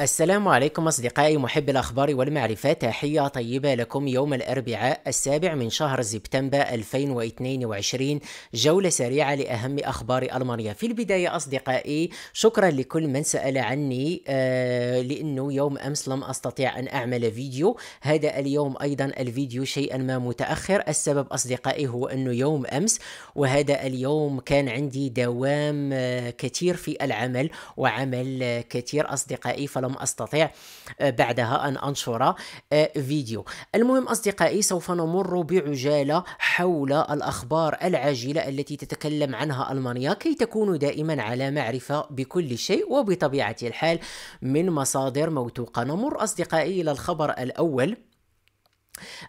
السلام عليكم أصدقائي محب الأخبار والمعرفة تحية طيبة لكم يوم الأربعاء السابع من شهر سبتمبر 2022 جولة سريعة لأهم أخبار ألمانيا في البداية أصدقائي شكرا لكل من سأل عني آه لأنه يوم أمس لم أستطيع أن أعمل فيديو هذا اليوم أيضا الفيديو شيئا ما متأخر السبب أصدقائي هو أنه يوم أمس وهذا اليوم كان عندي دوام آه كثير في العمل وعمل آه كثير أصدقائي فلا ولم استطع آه، بعدها أن أنشر آه، فيديو المهم أصدقائي سوف نمر بعجالة حول الأخبار العاجلة التي تتكلم عنها ألمانيا كي تكون دائما على معرفة بكل شيء وبطبيعة الحال من مصادر موثوقة نمر أصدقائي إلى الخبر الأول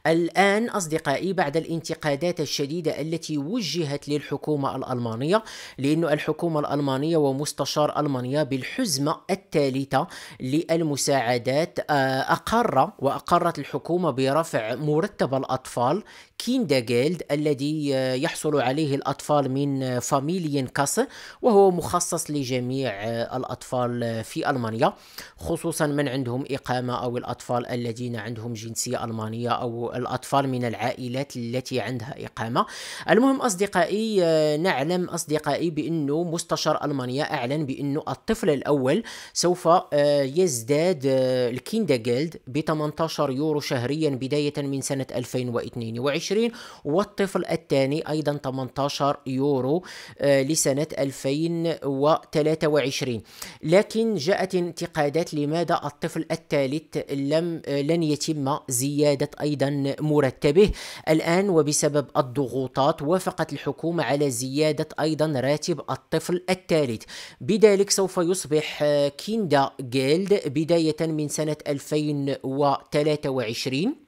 الآن أصدقائي بعد الانتقادات الشديدة التي وجهت للحكومة الألمانية لأن الحكومة الألمانية ومستشار ألمانيا بالحزمة الثالثة للمساعدات آه، أقر وأقرت الحكومة برفع مرتب الأطفال كينداغيلد الذي آه، يحصل عليه الأطفال من فاميليا كاس وهو مخصص لجميع آه، الأطفال في ألمانيا خصوصا من عندهم إقامة أو الأطفال الذين عندهم جنسية ألمانية أو الأطفال من العائلات التي عندها إقامة المهم أصدقائي آه، نعلم أصدقائي بأنه مستشار ألمانيا أعلن بأنه الطفل الأول سوف آه، يزداد آه، الكيندجلد ب 18 يورو شهريا بداية من سنة 2022 والطفل الثاني أيضا 18 يورو لسنة 2023 لكن جاءت انتقادات لماذا الطفل الثالث لم لن يتم زيادة أيضا مرتبه الآن وبسبب الضغوطات وافقت الحكومة على زيادة أيضا راتب الطفل الثالث بذلك سوف يصبح كيندا جيلد بداية من سنة 2023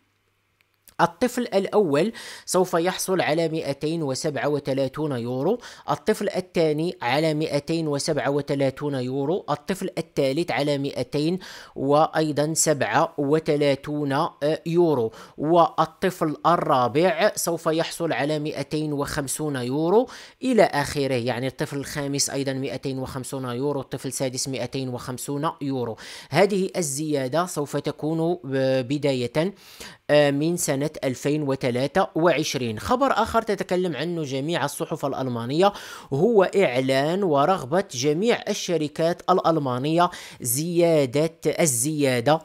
الطفل الأول سوف يحصل على 237 يورو الطفل الثاني على 237 يورو الطفل الثالث على 200 وأيضا 37 آه، يورو والطفل الرابع سوف يحصل على 250 يورو إلى آخره يعني الطفل الخامس أيضا 250 يورو الطفل السادس 250 يورو هذه الزيادة سوف تكون آه، بداية آه، من سنة 2023 خبر آخر تتكلم عنه جميع الصحف الألمانية هو إعلان ورغبة جميع الشركات الألمانية زيادة الزيادة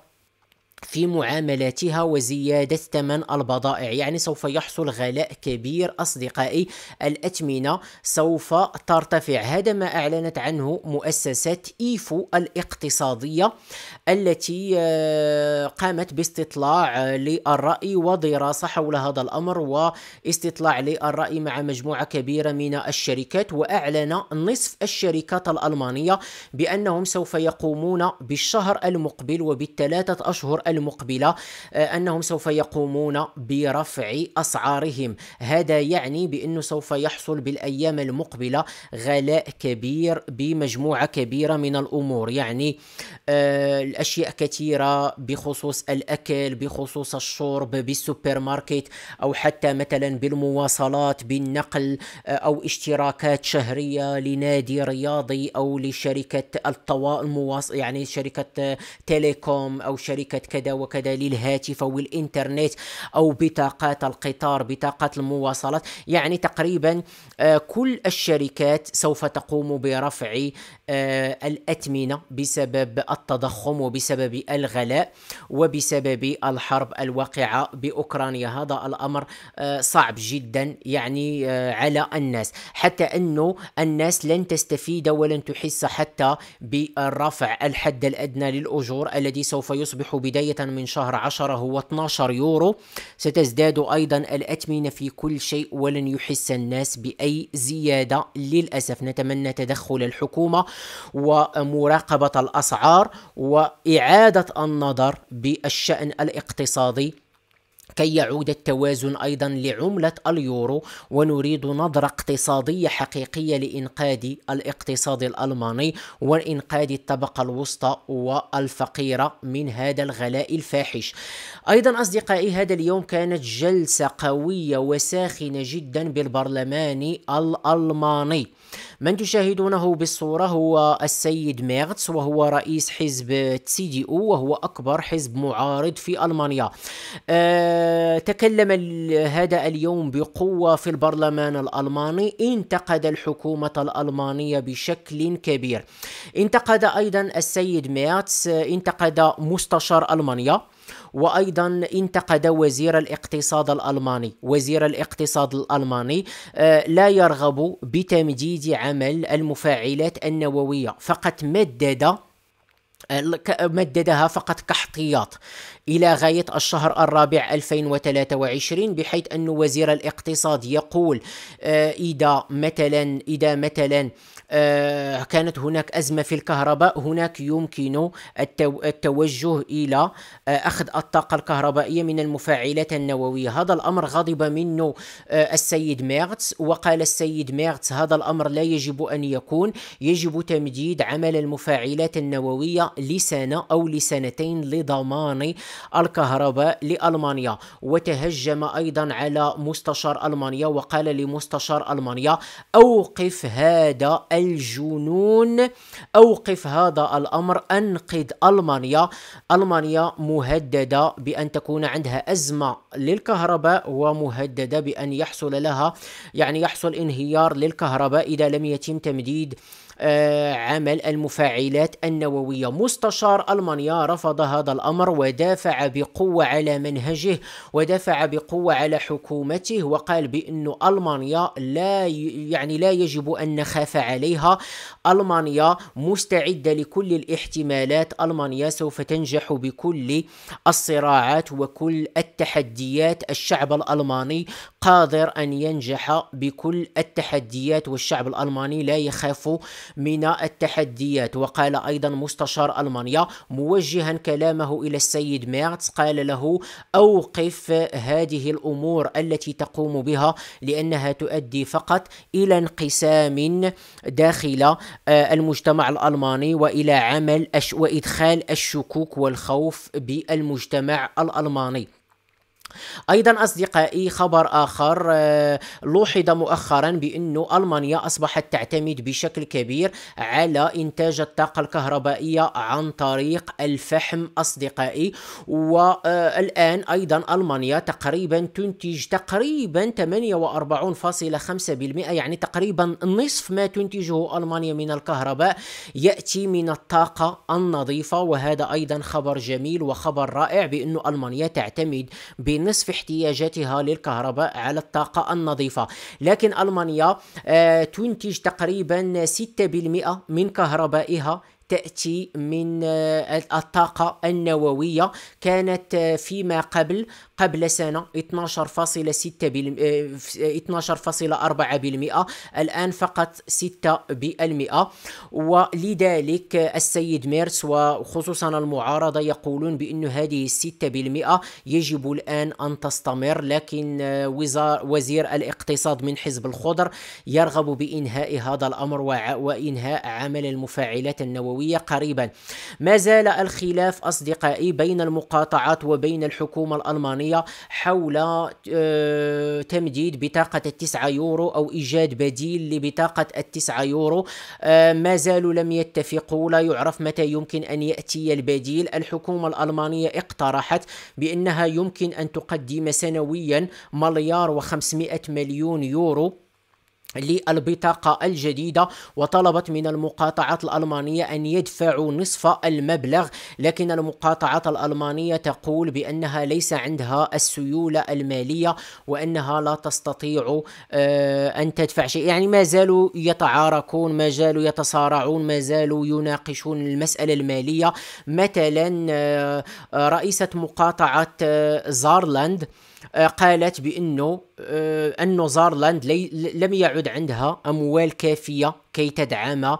في معاملاتها وزيادة ثمن البضائع يعني سوف يحصل غلاء كبير أصدقائي الأثمنة سوف ترتفع هذا ما أعلنت عنه مؤسسة إيفو الاقتصادية التي آه، قامت باستطلاع للرأي ودراسة حول هذا الأمر واستطلاع للرأي مع مجموعة كبيرة من الشركات وأعلن نصف الشركات الألمانية بأنهم سوف يقومون بالشهر المقبل وبالثلاثة أشهر المقبله آه، انهم سوف يقومون برفع اسعارهم هذا يعني بانه سوف يحصل بالايام المقبله غلاء كبير بمجموعه كبيره من الامور يعني آه، الاشياء كثيره بخصوص الاكل بخصوص الشرب بالسوبر ماركت او حتى مثلا بالمواصلات بالنقل آه، او اشتراكات شهريه لنادي رياضي او لشركه الطوا يعني شركه تيليكوم او شركه كذا كذا وكذا للهاتف او الانترنت او بطاقات القطار بطاقات المواصلات يعني تقريبا آه، كل الشركات سوف تقوم برفع آه، الأثمنة بسبب التضخم وبسبب الغلاء وبسبب الحرب الواقعة بأوكرانيا هذا الأمر آه، صعب جدا يعني على الناس حتى أنه الناس لن تستفيد ولن تحس حتى برفع الحد الأدنى للأجور الذي سوف يصبح بداية بداية من شهر 10 هو 12 يورو ستزداد أيضا الأثمنة في كل شيء ولن يحس الناس بأي زيادة للأسف نتمنى تدخل الحكومة ومراقبة الأسعار وإعادة النظر بالشأن الاقتصادي كي يعود التوازن ايضا لعمله اليورو ونريد نظره اقتصاديه حقيقيه لانقاذ الاقتصاد الالماني وانقاذ الطبقه الوسطى والفقيره من هذا الغلاء الفاحش. ايضا اصدقائي هذا اليوم كانت جلسه قويه وساخنه جدا بالبرلمان الالماني. من تشاهدونه بالصوره هو السيد ميرتس وهو رئيس حزب تسيدي دي او وهو اكبر حزب معارض في المانيا. أه تكلم هذا اليوم بقوة في البرلمان الألماني انتقد الحكومة الألمانية بشكل كبير انتقد أيضا السيد مياتس انتقد مستشار ألمانيا وايضا انتقد وزير الاقتصاد الالماني وزير الاقتصاد الالماني آه، لا يرغب بتمديد عمل المفاعلات النوويه فقط مدد آه، مددها فقط كاحتياط إلى غاية الشهر الرابع 2023 بحيث أن وزير الاقتصاد يقول آه، إذا مثلا إذا مثلا آه، كانت هناك أزمة في الكهرباء هناك يمكن التوجه إلى آه، أخذ الطاقة الكهربائية من المفاعلات النووية هذا الأمر غضب منه السيد ميرتس وقال السيد ميرتس هذا الأمر لا يجب أن يكون يجب تمديد عمل المفاعلات النووية لسنة أو لسنتين لضمان الكهرباء لألمانيا وتهجم أيضا على مستشار ألمانيا وقال لمستشار ألمانيا أوقف هذا الجنون أوقف هذا الأمر أنقذ ألمانيا ألمانيا مهددة بأن تكون عندها أزمة للكهرباء ومهددة بأن يحصل لها يعني يحصل انهيار للكهرباء إذا لم يتم تمديد آه، عمل المفاعلات النووية مستشار ألمانيا رفض هذا الأمر ودافع بقوة على منهجه ودافع بقوة على حكومته وقال بأن ألمانيا لا يعني لا يجب أن نخاف عليها ألمانيا مستعدة لكل الاحتمالات ألمانيا سوف تنجح بكل الصراعات وكل التحديات الشعب الألماني قادر أن ينجح بكل التحديات والشعب الألماني لا يخاف من التحديات وقال أيضا مستشار ألمانيا موجها كلامه إلى السيد ميرتس قال له أوقف هذه الأمور التي تقوم بها لأنها تؤدي فقط إلى انقسام داخل آه، المجتمع الألماني وإلى عمل وإدخال الشكوك والخوف بالمجتمع الألماني ايضا اصدقائي خبر اخر آه، لوحظ مؤخرا بانه المانيا اصبحت تعتمد بشكل كبير على انتاج الطاقه الكهربائيه عن طريق الفحم اصدقائي والان ايضا المانيا تقريبا تنتج تقريبا 48.5% يعني تقريبا نصف ما تنتجه المانيا من الكهرباء ياتي من الطاقه النظيفه وهذا ايضا خبر جميل وخبر رائع بانه المانيا تعتمد بن نصف احتياجاتها للكهرباء على الطاقة النظيفة لكن ألمانيا آه، تنتج تقريبا 6% من كهربائها تأتي من آه، الطاقة النووية كانت آه، فيما قبل قبل سنة 12.6 12.4% آه، آه، الآن فقط 6% ولذلك السيد ميرس وخصوصا المعارضة يقولون بأن هذه 6% يجب الآن أن تستمر لكن آه، وزير الاقتصاد من حزب الخضر يرغب بإنهاء هذا الأمر وإنهاء عمل المفاعلات النووية قريبا ما زال الخلاف أصدقائي بين المقاطعات وبين الحكومة الألمانية العالمية حول آه، تمديد بطاقة التسعة يورو أو إيجاد بديل لبطاقة التسعة يورو آه، ما زالوا لم يتفقوا لا يعرف متى يمكن أن يأتي البديل الحكومة الألمانية اقترحت بأنها يمكن أن تقدم سنويا مليار وخمسمائة مليون يورو للبطاقة الجديدة وطلبت من المقاطعات الألمانية أن يدفعوا نصف المبلغ لكن المقاطعات الألمانية تقول بأنها ليس عندها السيولة المالية وأنها لا تستطيع آه، أن تدفع شيء يعني ما زالوا يتعاركون ما زالوا يتصارعون ما زالوا يناقشون المسألة المالية مثلا آه، رئيسة مقاطعة آه، زارلاند آه، قالت بانه آه، انه زارلاند لم يعد عندها اموال كافيه كي تدعم آه،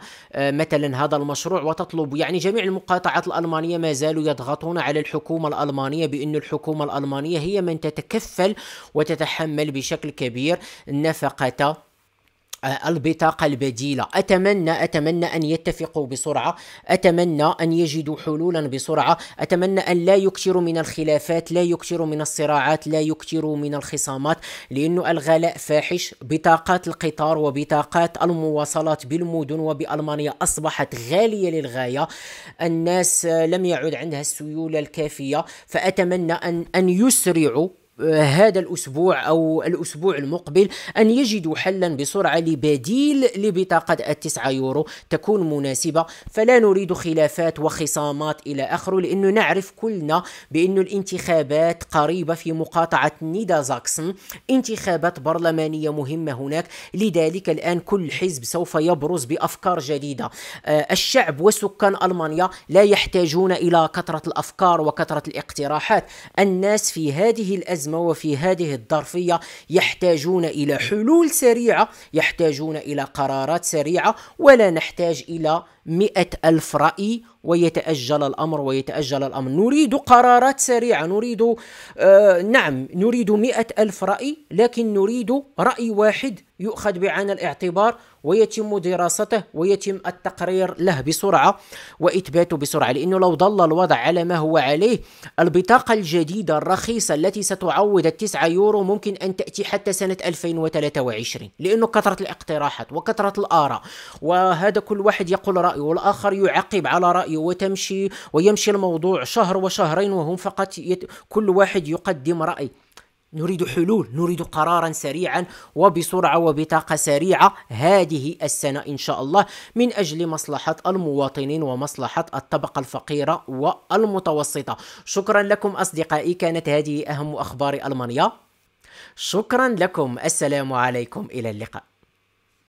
مثلا هذا المشروع وتطلب يعني جميع المقاطعات الالمانيه ما زالوا يضغطون على الحكومه الالمانيه بان الحكومه الالمانيه هي من تتكفل وتتحمل بشكل كبير نفقه البطاقة البديلة أتمنى أتمنى أن يتفقوا بسرعة أتمنى أن يجدوا حلولا بسرعة أتمنى أن لا يكثروا من الخلافات لا يكثروا من الصراعات لا يكثروا من الخصامات لأنه الغلاء فاحش بطاقات القطار وبطاقات المواصلات بالمدن وبألمانيا أصبحت غالية للغاية الناس لم يعد عندها السيولة الكافية فأتمنى أن أن يسرعوا هذا الأسبوع أو الأسبوع المقبل أن يجدوا حلا بسرعة لبديل لبطاقة التسعة يورو تكون مناسبة فلا نريد خلافات وخصامات إلى آخره لأنه نعرف كلنا بأن الانتخابات قريبة في مقاطعة نيدا زاكسن انتخابات برلمانية مهمة هناك لذلك الآن كل حزب سوف يبرز بأفكار جديدة آه، الشعب وسكان ألمانيا لا يحتاجون إلى كثرة الأفكار وكثرة الاقتراحات الناس في هذه الأزمة الأزمة وفي هذه الظرفية يحتاجون إلى حلول سريعة يحتاجون إلى قرارات سريعة ولا نحتاج إلى مئة ألف رأي ويتأجل الأمر ويتأجل الأمر نريد قرارات سريعة نريد آه نعم نريد مئة ألف رأي لكن نريد رأي واحد يؤخذ بعين الاعتبار ويتم دراسته ويتم التقرير له بسرعة وإثباته بسرعة لأنه لو ظل الوضع على ما هو عليه البطاقة الجديدة الرخيصة التي ستعوض التسعة يورو ممكن أن تأتي حتى سنة 2023 لأنه كثرة الاقتراحات وكثرة الآراء وهذا كل واحد يقول رأيه والآخر يعقب على رأيه وتمشي ويمشي الموضوع شهر وشهرين وهم فقط يت... كل واحد يقدم رأي نريد حلول نريد قرارا سريعا وبسرعه وبطاقه سريعه هذه السنه ان شاء الله من اجل مصلحه المواطنين ومصلحه الطبقه الفقيره والمتوسطه شكرا لكم اصدقائي كانت هذه اهم اخبار المانيا شكرا لكم السلام عليكم الى اللقاء